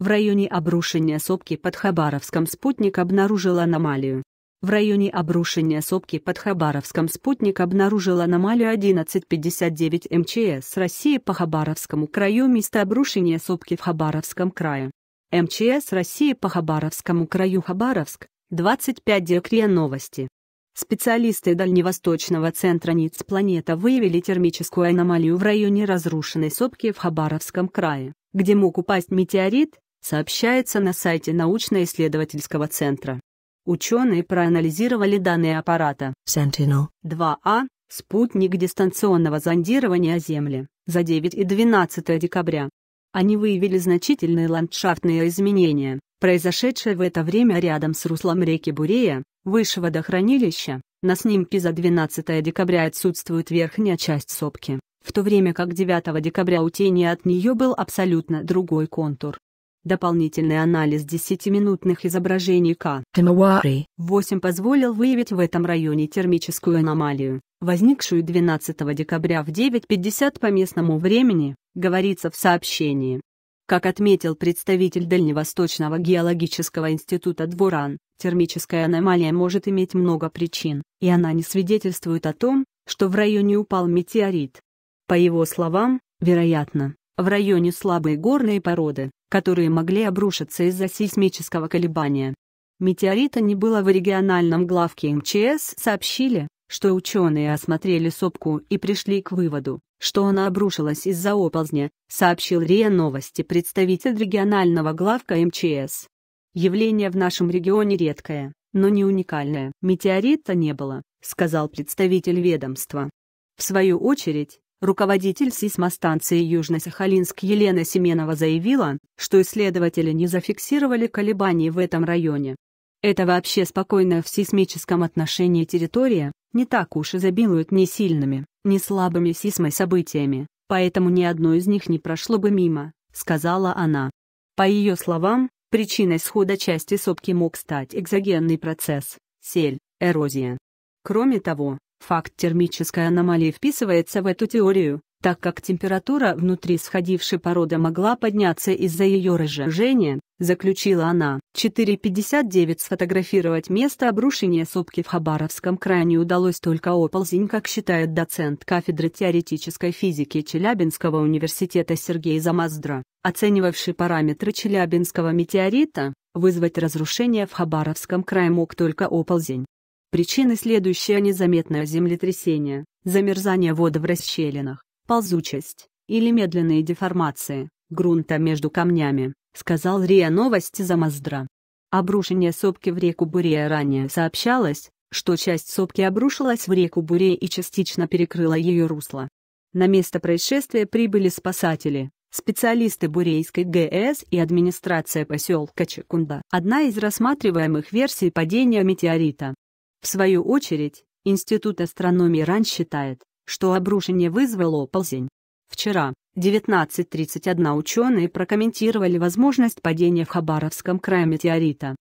В районе обрушения сопки под Хабаровском спутник обнаружил аномалию. В районе обрушения сопки под Хабаровском спутник обнаружил аномалию 1159 МЧС России по Хабаровскому краю место обрушения сопки в Хабаровском крае. МЧС России по Хабаровскому краю Хабаровск, 25 Декрия новости. Специалисты Дальневосточного центра НИЦ «Планета» выявили термическую аномалию в районе разрушенной сопки в Хабаровском крае, где мог упасть метеорит, сообщается на сайте научно-исследовательского центра. Ученые проанализировали данные аппарата Sentinel-2А, а спутник дистанционного зондирования Земли, за 9 и 12 декабря. Они выявили значительные ландшафтные изменения, произошедшие в это время рядом с руслом реки Бурея, выше водохранилища. На снимке за 12 декабря отсутствует верхняя часть сопки, в то время как 9 декабря у тени от нее был абсолютно другой контур. Дополнительный анализ 10-минутных изображений К. 8 позволил выявить в этом районе термическую аномалию, возникшую 12 декабря в 9.50 по местному времени, говорится в сообщении. Как отметил представитель Дальневосточного геологического института Дворан, термическая аномалия может иметь много причин, и она не свидетельствует о том, что в районе упал метеорит. По его словам, вероятно, в районе слабые горные породы, которые могли обрушиться из-за сейсмического колебания. Метеорита не было в региональном главке МЧС, сообщили, что ученые осмотрели сопку и пришли к выводу, что она обрушилась из-за оползня, сообщил РИА Новости представитель регионального главка МЧС. Явление в нашем регионе редкое, но не уникальное. Метеорита не было, сказал представитель ведомства. В свою очередь, Руководитель сейсмостанции Южно-Сахалинск Елена Семенова заявила, что исследователи не зафиксировали колебаний в этом районе. Это вообще спокойная в сейсмическом отношении территория, не так уж изобилует ни сильными, ни слабыми сейсмой событиями, поэтому ни одно из них не прошло бы мимо, сказала она. По ее словам, причиной схода части сопки мог стать экзогенный процесс, сель, эрозия. Кроме того, Факт термической аномалии вписывается в эту теорию, так как температура внутри сходившей породы могла подняться из-за ее разжижения, заключила она. 4.59 Сфотографировать место обрушения сопки в Хабаровском крае не удалось только оползень, как считает доцент кафедры теоретической физики Челябинского университета Сергей Замаздра, оценивавший параметры Челябинского метеорита, вызвать разрушение в Хабаровском крае мог только оползень. Причины следующие незаметное землетрясение, замерзание воды в расщелинах, ползучесть, или медленные деформации, грунта между камнями, сказал РИА Новости за Маздра. Обрушение сопки в реку Бурея ранее сообщалось, что часть сопки обрушилась в реку Бурея и частично перекрыла ее русло. На место происшествия прибыли спасатели, специалисты Бурейской ГЭС и администрация поселка Чекунда. Одна из рассматриваемых версий падения метеорита в свою очередь, Институт астрономии РАН считает, что обрушение вызвало оползень. Вчера, 19.31 ученые прокомментировали возможность падения в Хабаровском крае метеорита.